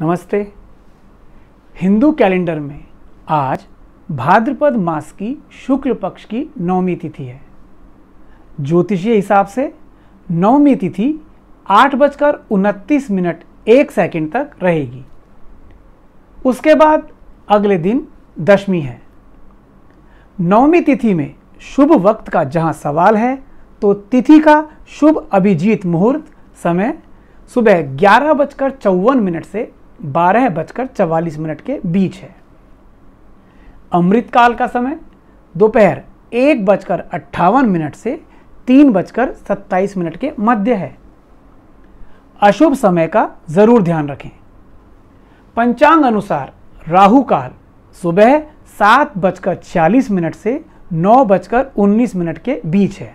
नमस्ते हिंदू कैलेंडर में आज भाद्रपद मास की शुक्ल पक्ष की नवमी तिथि है ज्योतिषीय हिसाब से नवमी तिथि आठ बजकर उनतीस मिनट एक सेकंड तक रहेगी उसके बाद अगले दिन दशमी है नवमी तिथि में शुभ वक्त का जहां सवाल है तो तिथि का शुभ अभिजीत मुहूर्त समय सुबह ग्यारह बजकर चौवन मिनट से बारह बजकर चवालीस मिनट के बीच है अमृतकाल का समय दोपहर एक बजकर अट्ठावन मिनट से तीन बजकर सत्ताईस मिनट के मध्य है अशुभ समय का जरूर ध्यान रखें पंचांग अनुसार राहु काल सुबह सात बजकर छियालीस मिनट से नौ बजकर उन्नीस मिनट के बीच है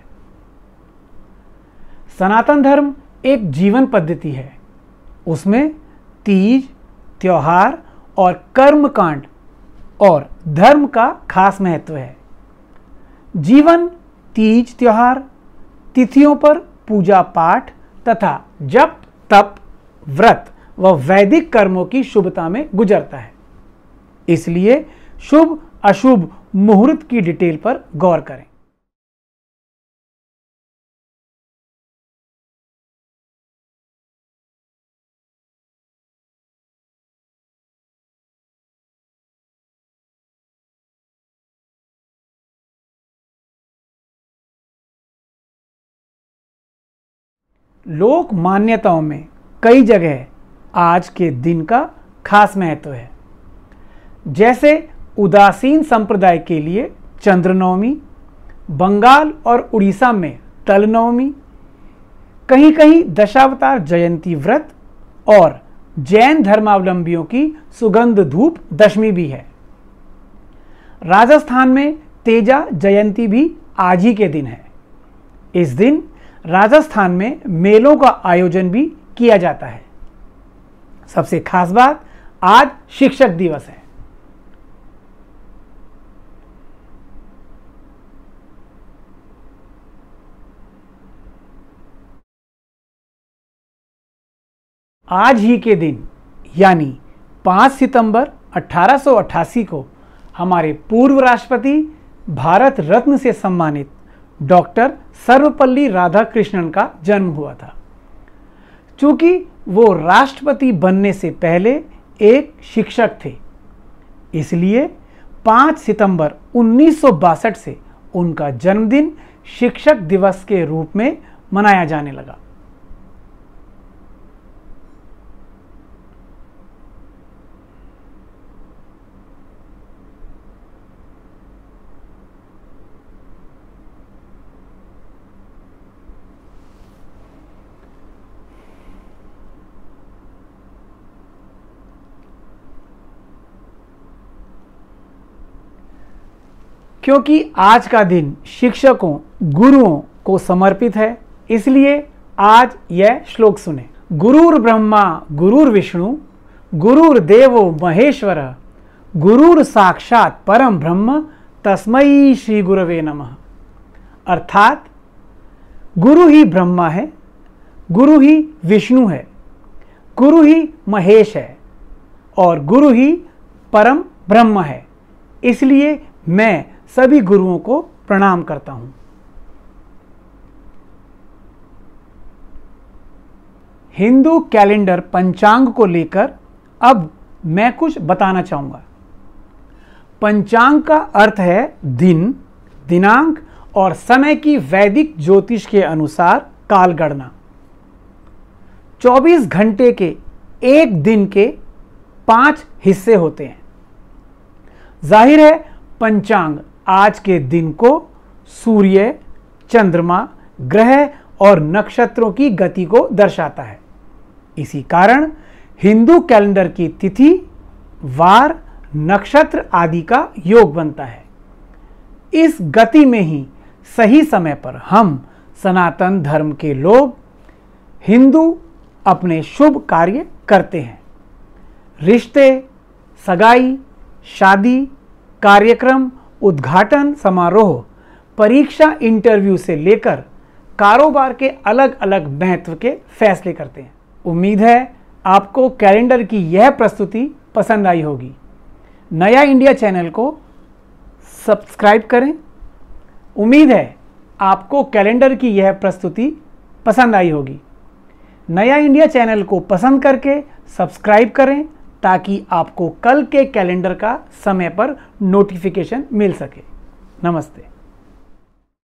सनातन धर्म एक जीवन पद्धति है उसमें तीज त्यौहार और कर्मकांड और धर्म का खास महत्व है जीवन तीज त्यौहार तिथियों पर पूजा पाठ तथा जप तप व्रत व वैदिक कर्मों की शुभता में गुजरता है इसलिए शुभ अशुभ मुहूर्त की डिटेल पर गौर करें लोक मान्यताओं में कई जगह आज के दिन का खास महत्व है जैसे उदासीन संप्रदाय के लिए चंद्रनवमी बंगाल और उड़ीसा में तल नवमी कहीं कहीं दशावतार जयंती व्रत और जैन धर्मावलंबियों की सुगंध धूप दशमी भी है राजस्थान में तेजा जयंती भी आज ही के दिन है इस दिन राजस्थान में मेलों का आयोजन भी किया जाता है सबसे खास बात आज शिक्षक दिवस है आज ही के दिन यानी 5 सितंबर 1888 को हमारे पूर्व राष्ट्रपति भारत रत्न से सम्मानित डॉक्टर सर्वपल्ली राधाकृष्णन का जन्म हुआ था चूंकि वो राष्ट्रपति बनने से पहले एक शिक्षक थे इसलिए 5 सितंबर उन्नीस से उनका जन्मदिन शिक्षक दिवस के रूप में मनाया जाने लगा क्योंकि आज का दिन शिक्षकों गुरुओं को समर्पित है इसलिए आज यह श्लोक सुने गुरुर् ब्रह्मा गुरुर विष्णु गुरुर देवो महेश्वर गुरुर साक्षात परम ब्रह्म तस्मयी श्री गुरवे नम अर्थात गुरु ही ब्रह्मा है गुरु ही विष्णु है गुरु ही महेश है और गुरु ही परम ब्रह्म है इसलिए मैं सभी गुरुओं को प्रणाम करता हूं हिंदू कैलेंडर पंचांग को लेकर अब मैं कुछ बताना चाहूंगा पंचांग का अर्थ है दिन दिनांक और समय की वैदिक ज्योतिष के अनुसार काल गणना 24 घंटे के एक दिन के पांच हिस्से होते हैं जाहिर है पंचांग आज के दिन को सूर्य चंद्रमा ग्रह और नक्षत्रों की गति को दर्शाता है इसी कारण हिंदू कैलेंडर की तिथि वार नक्षत्र आदि का योग बनता है इस गति में ही सही समय पर हम सनातन धर्म के लोग हिंदू अपने शुभ कार्य करते हैं रिश्ते सगाई शादी कार्यक्रम उद्घाटन समारोह परीक्षा इंटरव्यू से लेकर कारोबार के अलग अलग महत्व के फैसले करते हैं उम्मीद है आपको कैलेंडर की यह प्रस्तुति पसंद आई होगी नया इंडिया चैनल को सब्सक्राइब करें उम्मीद है आपको कैलेंडर की यह प्रस्तुति पसंद आई होगी नया इंडिया चैनल को पसंद करके सब्सक्राइब करें ताकि आपको कल के कैलेंडर का समय पर नोटिफिकेशन मिल सके नमस्ते